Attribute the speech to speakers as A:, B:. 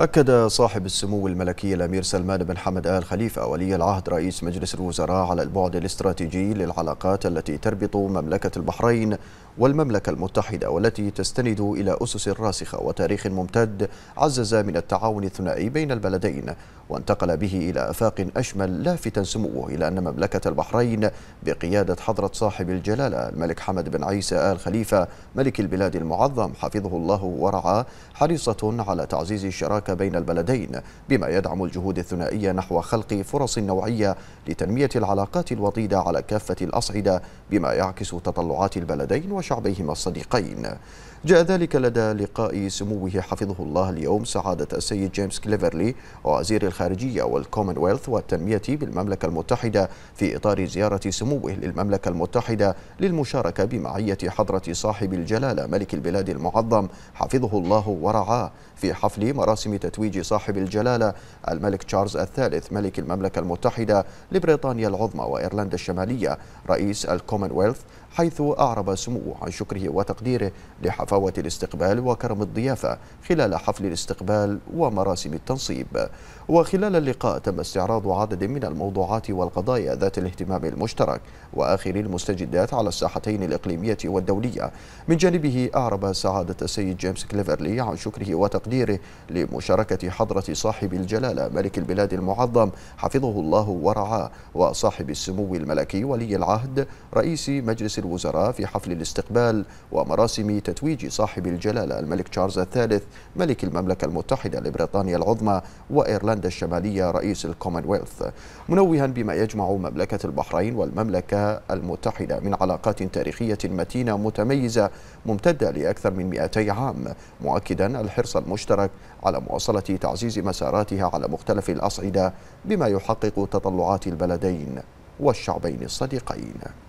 A: أكد صاحب السمو الملكي الأمير سلمان بن حمد آل خليفة ولي العهد رئيس مجلس الوزراء على البعد الاستراتيجي للعلاقات التي تربط مملكة البحرين والمملكة المتحدة والتي تستند إلى أسس راسخة وتاريخ ممتد عزز من التعاون الثنائي بين البلدين وانتقل به إلى آفاق أشمل لافتا سموه إلى أن مملكة البحرين بقيادة حضرة صاحب الجلالة الملك حمد بن عيسى آل خليفة ملك البلاد المعظم حفظه الله ورعاه حريصة على تعزيز الشراكة المشتركة بين البلدين بما يدعم الجهود الثنائية نحو خلق فرص نوعية لتنمية العلاقات الوطيدة على كافة الأصعدة بما يعكس تطلعات البلدين وشعبيهما الصديقين جاء ذلك لدى لقاء سموه حفظه الله اليوم سعادة السيد جيمس كليفرلي وزير الخارجية والكومنولث والتنمية بالمملكة المتحدة في إطار زيارة سموه للمملكة المتحدة للمشاركة بمعية حضرة صاحب الجلالة ملك البلاد المعظم حفظه الله ورعاه في حفل مراسم بتتويج تتويج صاحب الجلالة الملك تشارلز الثالث ملك المملكة المتحدة لبريطانيا العظمى وإيرلندا الشمالية رئيس الكومنولث حيث أعرب سموه عن شكره وتقديره لحفاوة الاستقبال وكرم الضيافة خلال حفل الاستقبال ومراسم التنصيب وخلال اللقاء تم استعراض عدد من الموضوعات والقضايا ذات الاهتمام المشترك وآخر المستجدات على الساحتين الإقليمية والدولية من جانبه أعرب سعادة السيد جيمس كليفرلي عن شكره وتقديره لمشاركة بمشاركة حضرة صاحب الجلالة ملك البلاد المعظم حفظه الله ورعاه وصاحب السمو الملكي ولي العهد رئيس مجلس الوزراء في حفل الاستقبال ومراسم تتويج صاحب الجلالة الملك تشارلز الثالث ملك المملكة المتحدة لبريطانيا العظمى وإيرلندا الشمالية رئيس الكومنولث منوها بما يجمع مملكة البحرين والمملكة المتحدة من علاقات تاريخية متينة متميزة ممتدة لأكثر من 200 عام مؤكدا الحرص المشترك على مؤ لمواصلة تعزيز مساراتها على مختلف الأصعدة بما يحقق تطلعات البلدين والشعبين الصديقين